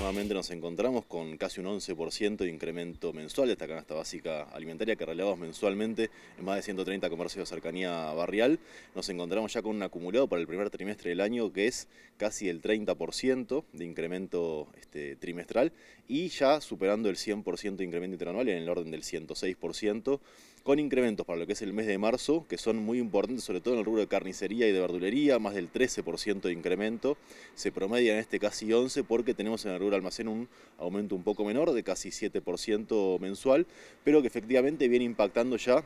Nuevamente nos encontramos con casi un 11% de incremento mensual de esta canasta básica alimentaria que relevamos mensualmente en más de 130 comercios de cercanía barrial. Nos encontramos ya con un acumulado para el primer trimestre del año que es casi el 30% de incremento este, trimestral y ya superando el 100% de incremento interanual en el orden del 106%, con incrementos para lo que es el mes de marzo que son muy importantes sobre todo en el rubro de carnicería y de verdulería, más del 13% de incremento. Se promedia en este casi 11% porque tenemos en el rubro almacén un aumento un poco menor de casi 7% mensual, pero que efectivamente viene impactando ya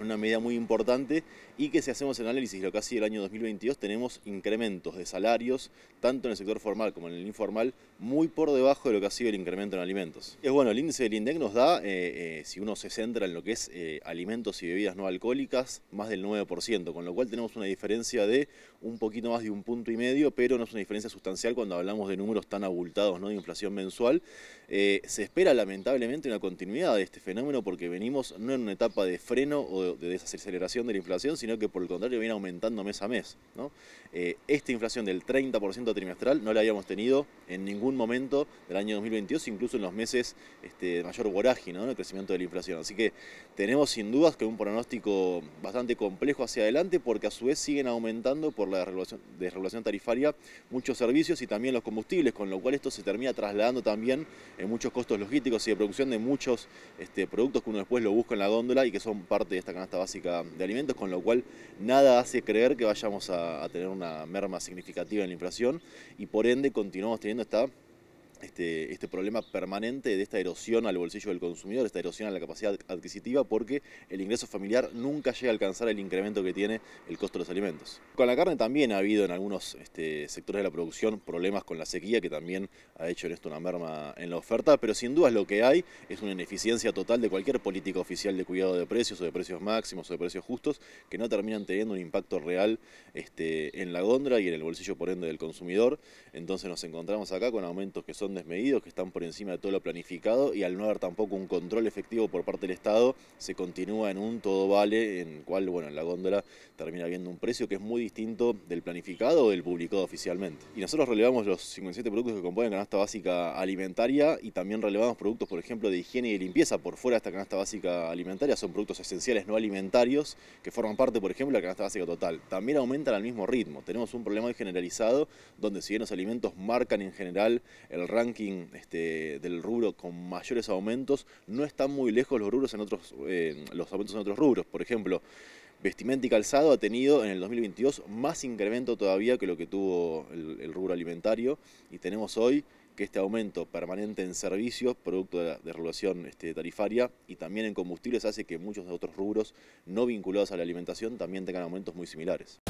una medida muy importante y que si hacemos el análisis lo que ha sido el año 2022 tenemos incrementos de salarios, tanto en el sector formal como en el informal, muy por debajo de lo que ha sido el incremento en alimentos. Es bueno, el índice del INDEC nos da, eh, eh, si uno se centra en lo que es eh, alimentos y bebidas no alcohólicas, más del 9%, con lo cual tenemos una diferencia de un poquito más de un punto y medio, pero no es una diferencia sustancial cuando hablamos de números tan abultados ¿no? de inflación mensual. se espera lamentablemente una continuidad de este fenómeno porque venimos no en una etapa de freno o de de, desaceleración de la inflación, sino que por el contrario viene aumentando mes a mes. ¿no? Eh, esta inflación del 30% trimestral no la habíamos tenido en ningún momento del año 2022, incluso en los meses este, de mayor vorágine, ¿no? el crecimiento de la inflación. Así que tenemos sin dudas que un pronóstico bastante complejo hacia adelante, porque a su vez siguen aumentando por la desregulación, tarifaria muchos servicios y también los combustibles, con lo cual esto se termina trasladando también en muchos costos logísticos y de producción de muchos este, productos que uno después lo busca en la góndola y que son parte de esta canasta básica de alimentos, con lo cual nada hace creer que vayamos a, a tener una merma significativa en la inflación y por ende continuamos teniendo esta este, este, problema permanente de esta erosión al bolsillo del consumidor, esta erosión a la capacidad adquisitiva, porque el ingreso familiar nunca llega a alcanzar el incremento que tiene el costo de los alimentos. Con la carne también ha habido en algunos este, sectores de la producción problemas con la sequía, que también ha hecho en esto una merma en la oferta, pero sin dudas lo que hay es una ineficiencia total de cualquier política oficial de cuidado de precios o de precios máximos o de precios justos, que no terminan teniendo un impacto real este, en la gondra y en el bolsillo por ende del consumidor. Entonces nos encontramos acá con aumentos que son desmedidos, que están por encima de todo lo planificado y al no haber tampoco un control efectivo por parte del Estado, se continúa en un todo vale, en cual, bueno, en la góndola termina habiendo un precio que es muy distinto del planificado o del publicado oficialmente. Y nosotros relevamos los 57 productos que componen canasta básica alimentaria y también relevamos productos, por ejemplo, de higiene y limpieza por fuera de esta canasta básica alimentaria, son productos esenciales no alimentarios que forman parte, por ejemplo, de la canasta básica total. También aumentan al mismo ritmo. Tenemos un problema generalizado donde si bien los alimentos marcan en general el ranking este, del rubro con mayores aumentos, no están muy lejos los rubros en otros, eh, los aumentos en otros rubros. Por ejemplo, vestimenta y calzado ha tenido en el 2022 más incremento todavía que lo que tuvo el, rubro alimentario y tenemos hoy que este aumento permanente en servicios, producto de, regulación este, tarifaria, y también en combustibles, hace que muchos de otros rubros no vinculados a la alimentación también tengan aumentos muy similares.